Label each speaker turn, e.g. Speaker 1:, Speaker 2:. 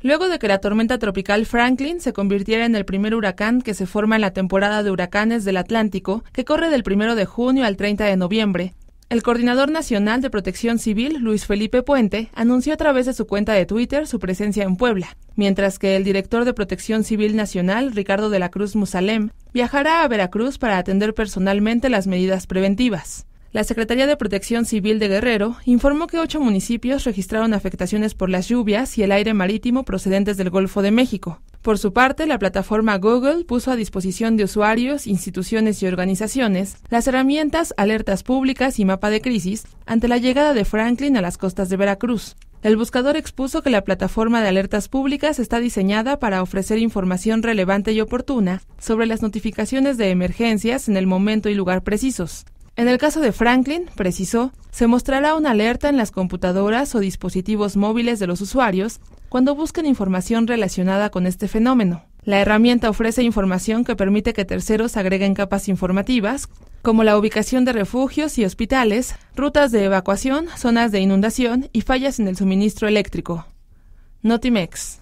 Speaker 1: Luego de que la tormenta tropical Franklin se convirtiera en el primer huracán que se forma en la temporada de huracanes del Atlántico, que corre del 1 de junio al 30 de noviembre, el coordinador nacional de protección civil, Luis Felipe Puente, anunció a través de su cuenta de Twitter su presencia en Puebla, mientras que el director de protección civil nacional, Ricardo de la Cruz Musalem, viajará a Veracruz para atender personalmente las medidas preventivas. La Secretaría de Protección Civil de Guerrero informó que ocho municipios registraron afectaciones por las lluvias y el aire marítimo procedentes del Golfo de México. Por su parte, la plataforma Google puso a disposición de usuarios, instituciones y organizaciones las herramientas alertas públicas y mapa de crisis ante la llegada de Franklin a las costas de Veracruz. El buscador expuso que la plataforma de alertas públicas está diseñada para ofrecer información relevante y oportuna sobre las notificaciones de emergencias en el momento y lugar precisos, en el caso de Franklin, precisó, se mostrará una alerta en las computadoras o dispositivos móviles de los usuarios cuando busquen información relacionada con este fenómeno. La herramienta ofrece información que permite que terceros agreguen capas informativas, como la ubicación de refugios y hospitales, rutas de evacuación, zonas de inundación y fallas en el suministro eléctrico. Notimex.